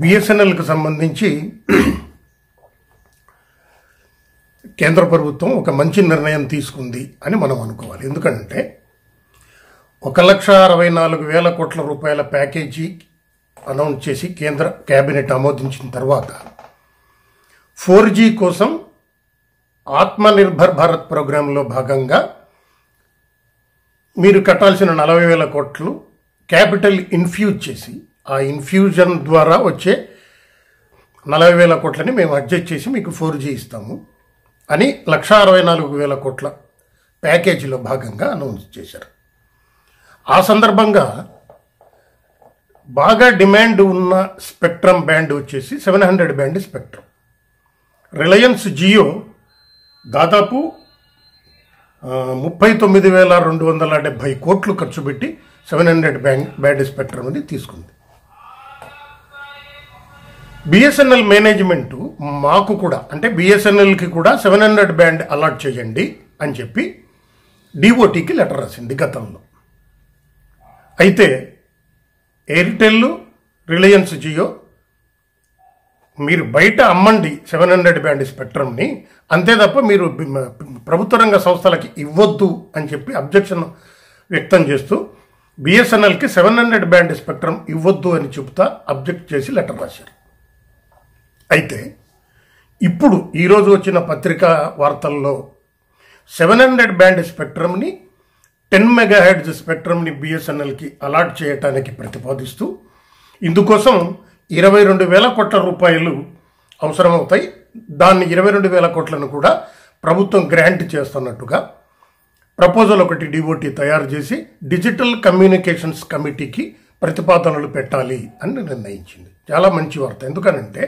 బిఎస్ఎన్ఎల్కు సంబంధించి కేంద్ర ప్రభుత్వం ఒక మంచి నిర్ణయం తీసుకుంది అని మనం అనుకోవాలి ఎందుకంటే ఒక లక్ష అరవై నాలుగు వేల కోట్ల రూపాయల ప్యాకేజీ అనౌన్స్ చేసి కేంద్ర క్యాబినెట్ ఆమోదించిన తర్వాత ఫోర్ జీ కోసం ఆత్మనిర్భర్ భారత్ ప్రోగ్రాంలో భాగంగా మీరు కట్టాల్సిన నలభై వేల కోట్లు క్యాపిటల్ ఇన్ఫ్యూజ్ చేసి ఆ ఇన్ఫ్యూజన్ ద్వారా వచ్చే నలభై వేల కోట్లని మేము అడ్జస్ట్ చేసి మీకు ఫోర్ జీ ఇస్తాము అని లక్ష అరవై నాలుగు వేల కోట్ల ప్యాకేజీలో భాగంగా అనౌన్స్ చేశారు ఆ సందర్భంగా బాగా డిమాండ్ ఉన్న స్పెక్ట్రమ్ బ్యాండ్ వచ్చేసి seven hundred band spectrum Reliance Jio దాదాపు ముప్పై తొమ్మిది వేల రెండు వందల డెబ్భై కోట్లు ఖర్చు పెట్టి seven hundred band band spectrum స్పెక్ట్రమ్ని తీసుకుంది బిఎస్ఎన్ఎల్ మేనేజ్మెంట్ మాకు కూడా అంటే బిఎస్ఎన్ఎల్కి కూడా సెవెన్ హండ్రెడ్ బ్యాండ్ అలాట్ చేయండి అని చెప్పి డిఓటీకి లెటర్ రాసింది గతంలో అయితే ఎయిర్టెల్ రిలయన్స్ జియో మీరు బయట అమ్మండి సెవెన్ హండ్రెడ్ బ్యాండ్ స్పెక్ట్రమ్ని అంతే తప్ప మీరు ప్రభుత్వ రంగ సంస్థలకి ఇవ్వద్దు అని చెప్పి అబ్జెక్షన్ వ్యక్తం చేస్తూ బిఎస్ఎన్ఎల్కి సెవెన్ హండ్రెడ్ బ్యాండ్ స్పెక్ట్రమ్ ఇవ్వద్దు అని చెబుతా అబ్జెక్ట్ చేసి లెటర్ రాశారు అయితే ఇప్పుడు ఈరోజు వచ్చిన పత్రికా వార్తల్లో సెవెన్ హండ్రెడ్ బ్యాండ్ స్పెక్ట్రమ్ని టెన్ మెగా హెడ్జ్ స్పెక్ట్రమ్ని బిఎస్ఎన్ఎల్కి అలాట్ చేయటానికి ప్రతిపాదిస్తూ ఇందుకోసం ఇరవై రెండు వేల కోట్ల రూపాయలు అవసరమవుతాయి దాన్ని ఇరవై రెండు వేల కోట్లను కూడా ప్రభుత్వం గ్రాంట్ చేస్తున్నట్టుగా ప్రపోజల్ ఒకటి డిఓటీ తయారు చేసి డిజిటల్ కమ్యూనికేషన్స్ కమిటీకి ప్రతిపాదనలు పెట్టాలి అని నిర్ణయించింది చాలా మంచి వార్త ఎందుకనంటే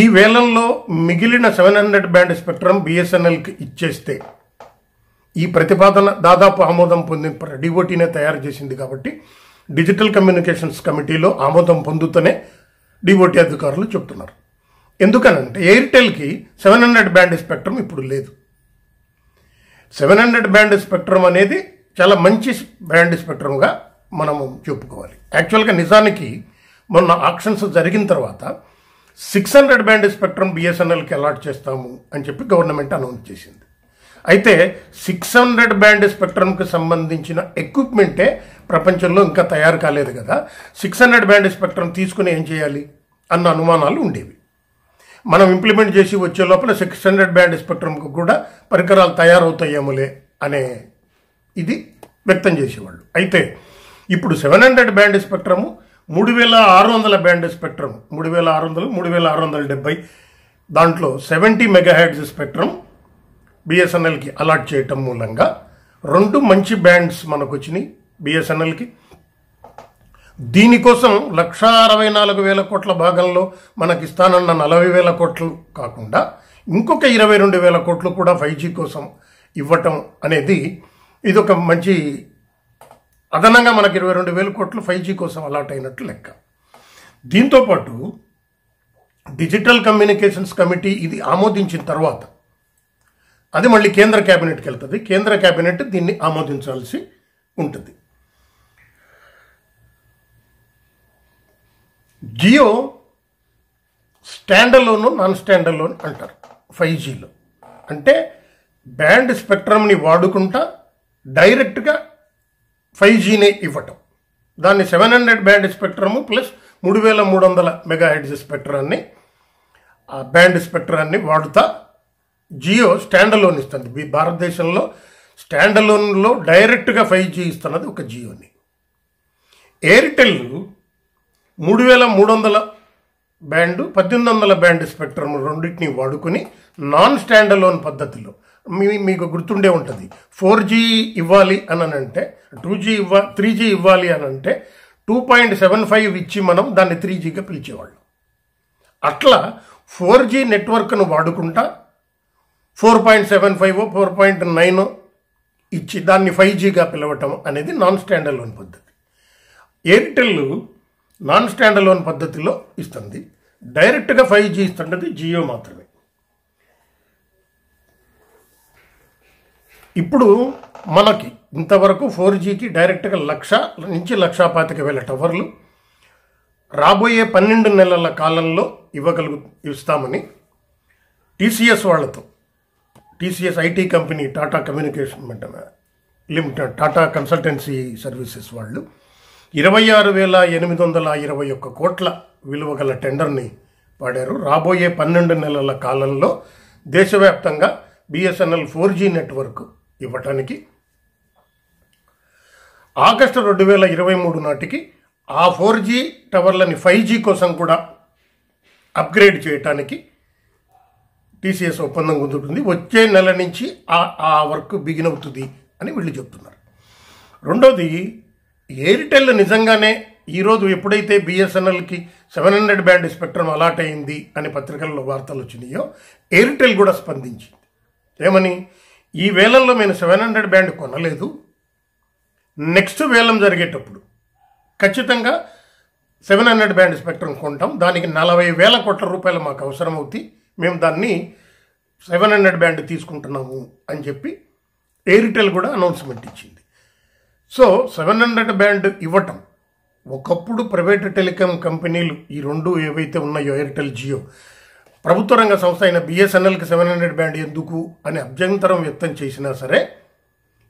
ఈ వేళల్లో మిగిలిన సెవెన్ హండ్రెడ్ బ్యాండ్ స్పెక్ట్రం బిఎస్ఎన్ఎల్కి ఇచ్చేస్తే ఈ ప్రతిపాదన దాదాపు ఆమోదం పొందిన డిఓటీనే తయారు చేసింది కాబట్టి డిజిటల్ కమ్యూనికేషన్స్ కమిటీలో ఆమోదం పొందుతూనే డివోటీ అధికారులు చెప్తున్నారు ఎందుకనంటే ఎయిర్టెల్కి సెవెన్ హండ్రెడ్ బ్యాండ్ స్పెక్ట్రం ఇప్పుడు లేదు సెవెన్ హండ్రెడ్ బ్యాండ్ స్పెక్ట్రం అనేది చాలా మంచి బ్యాండ్ స్పెక్ట్రమ్గా మనము చెప్పుకోవాలి యాక్చువల్గా నిజానికి మొన్న ఆక్షన్స్ జరిగిన తర్వాత సిక్స్ హండ్రెడ్ బ్యాండ్ స్పెక్ట్రమ్ బిఎస్ఎన్ఎల్కి అలాట్ చేస్తాము అని చెప్పి గవర్నమెంట్ అనౌన్స్ చేసింది అయితే సిక్స్ హండ్రెడ్ బ్యాండ్ స్పెక్ట్రమ్కి సంబంధించిన ఎక్విప్మెంటే ప్రపంచంలో ఇంకా తయారు కాలేదు కదా సిక్స్ హండ్రెడ్ బ్యాండ్ స్పెక్ట్రమ్ తీసుకుని ఏం చేయాలి అన్న అనుమానాలు ఉండేవి మనం ఇంప్లిమెంట్ చేసి వచ్చే లోపల సిక్స్ హండ్రెడ్ బ్యాండ్ స్పెక్ట్రమ్కి కూడా పరికరాలు తయారవుతాయేమోలే అనే ఇది వ్యక్తం చేసేవాళ్ళు అయితే ఇప్పుడు సెవెన్ హండ్రెడ్ బ్యాండ్ స్పెక్ట్రము మూడు వేల ఆరు వందల బ్యాండ్ స్పెక్ట్రమ్ మూడు వేల ఆరు వందలు మూడు వేల ఆరు వందల డెబ్బై దాంట్లో సెవెంటీ మెగాహెడ్స్ స్పెక్ట్రమ్ బిఎస్ఎన్ఎల్కి అలాట్ చేయటం మూలంగా రెండు మంచి బ్యాండ్స్ మనకు వచ్చినాయి బిఎస్ఎన్ఎల్కి దీనికోసం లక్ష అరవై నాలుగు వేల కోట్ల భాగంలో మనకి ఇస్తానన్న నలభై వేల కోట్లు కాకుండా ఇంకొక ఇరవై రెండు వేల కోట్లు కూడా ఫైవ్ జీ కోసం ఇవ్వటం అనేది ఇదొక మంచి అదనంగా మనకి ఇరవై రెండు వేల కోట్లు ఫైవ్ జీ కోసం అలాట్ అయినట్లు లెక్క దీంతోపాటు డిజిటల్ కమ్యూనికేషన్స్ కమిటీ ఇది ఆమోదించిన తర్వాత అది మళ్ళీ కేంద్ర క్యాబినెట్కి వెళ్తుంది కేంద్ర క్యాబినెట్ దీన్ని ఆమోదించాల్సి ఉంటుంది జియో స్టాండలోను నాన్ లోన్ అంటారు ఫైవ్ జీలో అంటే బ్యాండ్ స్పెక్ట్రమ్ని వాడుకుంటా డైరెక్ట్గా ఫైవ్ జీనే ఇవ్వటం దాన్ని seven hundred band spectrum plus మూడు వేల మూడు వందల మెగా హెడ్స్ స్పెక్ట్రాన్ని ఆ బ్యాండ్ స్పెక్ట్రాన్ని వాడుతా జియో స్టాండలోన్ ఇస్తుంది భారతదేశంలో స్టాండలోన్లో డైరెక్ట్గా ఫైవ్ జీ ఇస్తున్నది ఒక జియోని ఎయిర్టెల్ మూడు వేల మూడు వందల బ్యాండ్ పద్దెనిమిది వందల బ్యాండ్ స్పెక్ట్రమ్ రెండింటిని వాడుకొని నాన్ స్టాండ్ అలోన్ పద్ధతిలో మీ మీకు గుర్తుండే ఉంటుంది ఫోర్ జీ ఇవ్వాలి అని అంటే టూ జీ ఇవ్వ త్రీ జీ ఇవ్వాలి అని అంటే టూ పాయింట్ సెవెన్ ఫైవ్ ఇచ్చి మనం దాన్ని త్రీ జీగా పిలిచేవాళ్ళం అట్లా ఫోర్ జీ నెట్వర్క్ను వాడుకుంటా four point seven five four point nine ఇచ్చి దాన్ని ఫైవ్ జీగా పిలవటం అనేది నాన్ స్టాండ్ లోన్ పద్ధతి ఎయిర్టెల్ నాన్ స్టాండ్ లోన్ పద్ధతిలో ఇస్తుంది డైరెక్ట్గా ఫైవ్ జీ ఇస్తుంటుంది జియో మాత్రమే ఇప్పుడు మనకి ఇంతవరకు ఫోర్ జీకి డైరెక్ట్గా లక్ష నుంచి లక్షా పాతిక వేల టవర్లు రాబోయే పన్నెండు నెలల కాలంలో ఇవ్వగలుగు ఇస్తామని టీసీఎస్ వాళ్ళతో TCS IT company Tata communication limited Tata consultancy services వాళ్ళు ఇరవై ఆరు వేల ఎనిమిది వందల ఇరవై ఒక్క కోట్ల విలువ గల టెండర్ని వాడారు రాబోయే పన్నెండు నెలల కాలంలో దేశవ్యాప్తంగా బిఎస్ఎన్ఎల్ ఫోర్ జీ నెట్వర్క్ ఇవ్వటానికి ఆగస్టు రెండు వేల ఇరవై మూడు నాటికి ఆ ఫోర్ జీ టవర్లని ఫైవ్ జీ కోసం కూడా అప్గ్రేడ్ చేయటానికి టీసీఎస్ ఒప్పందం కుదురుతుంది వచ్చే నెల నుంచి ఆ వర్క్ బిగిన్ అవుతుంది అని వీళ్ళు చెప్తున్నారు రెండోది ఎయిర్టెల్ నిజంగానే ఈరోజు ఎప్పుడైతే బిఎస్ఎన్ఎల్కి seven hundred band spectrum allot అయింది అని పత్రికల్లో వార్తలు వచ్చినాయో ఎయిర్టెల్ కూడా స్పందించింది ఏమని ఈ వేలంలో మేము సెవెన్ హండ్రెడ్ బ్యాండ్ కొనలేదు నెక్స్ట్ వేలం జరిగేటప్పుడు ఖచ్చితంగా సెవెన్ హండ్రెడ్ బ్యాండ్ స్పెక్ట్రమ్ కొంటాం దానికి నలభై వేల కోట్ల రూపాయలు మాకు అవసరం మేము దాన్ని సెవెన్ హండ్రెడ్ బ్యాండ్ తీసుకుంటున్నాము అని చెప్పి ఎయిర్టెల్ కూడా అనౌన్స్మెంట్ ఇచ్చింది సో సెవెన్ హండ్రెడ్ బ్యాండ్ ఇవ్వటం ఒకప్పుడు ప్రైవేట్ టెలికాం కంపెనీలు ఈ రెండు ఏవైతే ఉన్నాయో ఎయిర్టెల్ జియో ప్రభుత్వ రంగ సంస్థ అయిన బిఎస్ఎన్ఎల్కి సెవెన్ హండ్రెడ్ బ్యాండ్ ఎందుకు అని అభ్యంతరం వ్యక్తం చేసినా సరే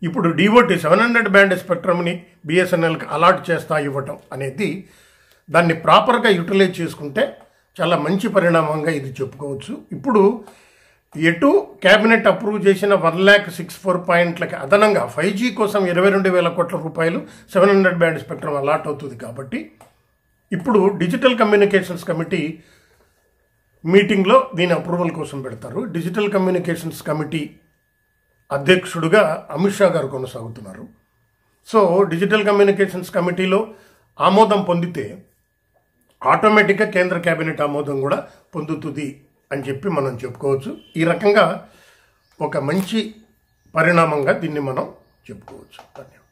ఇప్పుడు డివోటీ సెవెన్ హండ్రెడ్ బ్యాండ్ స్పెక్ట్రమ్ని బిఎస్ఎన్ఎల్కి అలాట్ చేస్తా ఇవ్వటం అనేది దాన్ని ప్రాపర్గా యూటిలైజ్ చేసుకుంటే చాలా మంచి పరిణామంగా ఇది చెప్పుకోవచ్చు ఇప్పుడు ఎటు కేబినెట్ అప్రూవ్ చేసిన వన్ ల్యాక్ సిక్స్ ఫోర్ పాయింట్లకి అదనంగా ఫైవ్ జీ కోసం ఇరవై రెండు వేల కోట్ల రూపాయలు seven hundred band spectrum allot అవుతుంది కాబట్టి ఇప్పుడు డిజిటల్ కమ్యూనికేషన్స్ కమిటీ మీటింగ్లో దీని అప్రూవల్ కోసం పెడతారు డిజిటల్ కమ్యూనికేషన్స్ కమిటీ అధ్యక్షుడుగా అమిత్ షా గారు కొనసాగుతున్నారు సో డిజిటల్ కమ్యూనికేషన్స్ కమిటీలో ఆమోదం పొందితే ఆటోమేటిక్గా కేంద్ర కేబినెట్ ఆమోదం కూడా పొందుతుంది అని చెప్పి మనం చెప్పుకోవచ్చు ఈ రకంగా ఒక మంచి పరిణామంగా దీన్ని మనం చెప్పుకోవచ్చు ధన్యవాదాలు